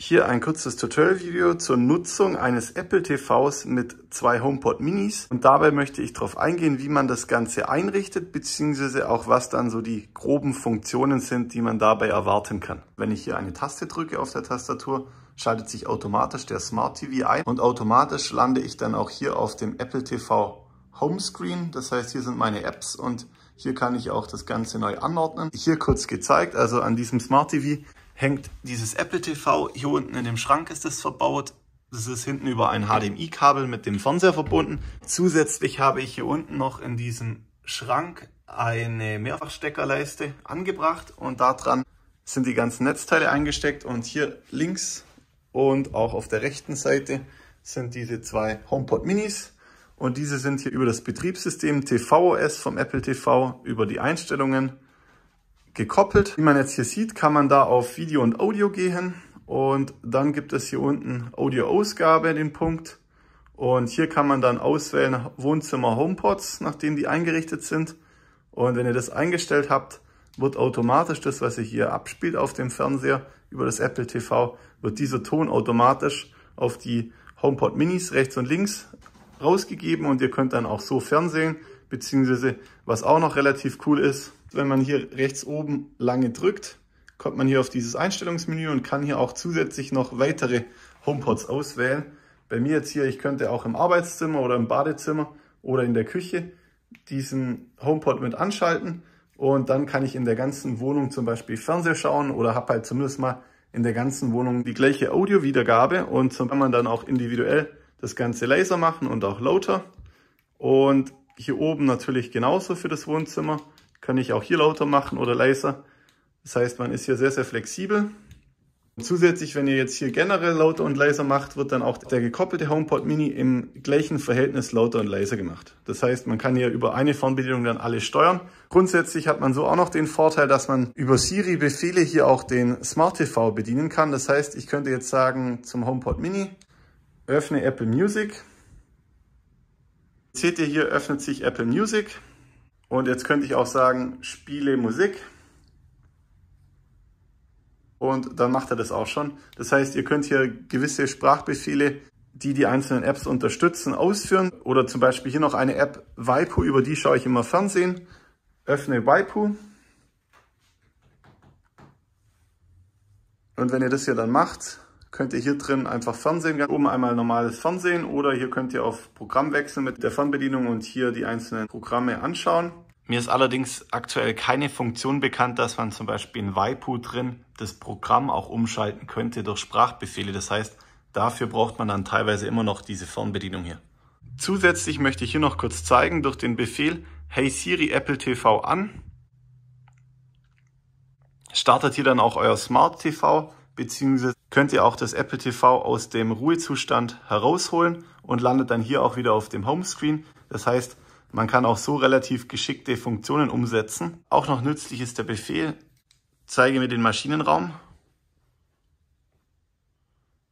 Hier ein kurzes Tutorial-Video zur Nutzung eines Apple TVs mit zwei HomePod Minis und dabei möchte ich darauf eingehen, wie man das Ganze einrichtet beziehungsweise auch was dann so die groben Funktionen sind, die man dabei erwarten kann. Wenn ich hier eine Taste drücke auf der Tastatur, schaltet sich automatisch der Smart TV ein und automatisch lande ich dann auch hier auf dem Apple TV Homescreen. Das heißt, hier sind meine Apps und hier kann ich auch das Ganze neu anordnen. Hier kurz gezeigt, also an diesem Smart TV hängt dieses Apple TV. Hier unten in dem Schrank ist es verbaut. Das ist hinten über ein HDMI-Kabel mit dem Fernseher verbunden. Zusätzlich habe ich hier unten noch in diesem Schrank eine Mehrfachsteckerleiste angebracht und daran sind die ganzen Netzteile eingesteckt und hier links und auch auf der rechten Seite sind diese zwei HomePod Minis und diese sind hier über das Betriebssystem tvOS vom Apple TV über die Einstellungen gekoppelt. Wie man jetzt hier sieht, kann man da auf Video und Audio gehen und dann gibt es hier unten Audio-Ausgabe den Punkt und hier kann man dann auswählen Wohnzimmer HomePods, nachdem die eingerichtet sind und wenn ihr das eingestellt habt, wird automatisch das, was sich hier abspielt auf dem Fernseher über das Apple TV, wird dieser Ton automatisch auf die HomePod Minis rechts und links rausgegeben und ihr könnt dann auch so fernsehen. Beziehungsweise, was auch noch relativ cool ist, wenn man hier rechts oben lange drückt, kommt man hier auf dieses Einstellungsmenü und kann hier auch zusätzlich noch weitere HomePods auswählen. Bei mir jetzt hier, ich könnte auch im Arbeitszimmer oder im Badezimmer oder in der Küche diesen HomePod mit anschalten und dann kann ich in der ganzen Wohnung zum Beispiel Fernseher schauen oder habe halt zumindest mal in der ganzen Wohnung die gleiche Audio-Wiedergabe und so kann man dann auch individuell das ganze Laser machen und auch lauter und hier oben natürlich genauso für das Wohnzimmer. Kann ich auch hier lauter machen oder leiser. Das heißt, man ist hier sehr, sehr flexibel. Zusätzlich, wenn ihr jetzt hier generell lauter und leiser macht, wird dann auch der gekoppelte HomePod Mini im gleichen Verhältnis lauter und leiser gemacht. Das heißt, man kann hier über eine Fernbedienung dann alles steuern. Grundsätzlich hat man so auch noch den Vorteil, dass man über Siri Befehle hier auch den Smart TV bedienen kann. Das heißt, ich könnte jetzt sagen zum HomePod Mini, öffne Apple Music Seht ihr hier, öffnet sich Apple Music. Und jetzt könnte ich auch sagen, spiele Musik. Und dann macht er das auch schon. Das heißt, ihr könnt hier gewisse Sprachbefehle, die die einzelnen Apps unterstützen, ausführen. Oder zum Beispiel hier noch eine App, Waipu, über die schaue ich immer Fernsehen. Öffne Waipu. Und wenn ihr das hier dann macht, könnt ihr hier drin einfach Fernsehen, oben einmal normales Fernsehen oder hier könnt ihr auf Programm wechseln mit der Fernbedienung und hier die einzelnen Programme anschauen. Mir ist allerdings aktuell keine Funktion bekannt, dass man zum Beispiel in Waipu drin das Programm auch umschalten könnte durch Sprachbefehle. Das heißt, dafür braucht man dann teilweise immer noch diese Fernbedienung hier. Zusätzlich möchte ich hier noch kurz zeigen durch den Befehl Hey Siri Apple TV an. Startet hier dann auch euer Smart TV bzw könnt ihr auch das Apple TV aus dem Ruhezustand herausholen und landet dann hier auch wieder auf dem Homescreen. Das heißt, man kann auch so relativ geschickte Funktionen umsetzen. Auch noch nützlich ist der Befehl, zeige mir den Maschinenraum.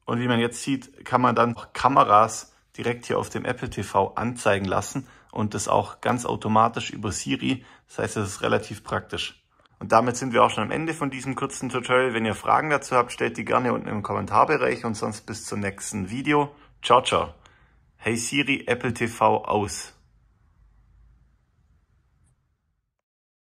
Und wie man jetzt sieht, kann man dann auch Kameras direkt hier auf dem Apple TV anzeigen lassen und das auch ganz automatisch über Siri. Das heißt, es ist relativ praktisch. Und damit sind wir auch schon am Ende von diesem kurzen Tutorial. Wenn ihr Fragen dazu habt, stellt die gerne unten im Kommentarbereich und sonst bis zum nächsten Video. Ciao, ciao. Hey Siri, Apple TV aus.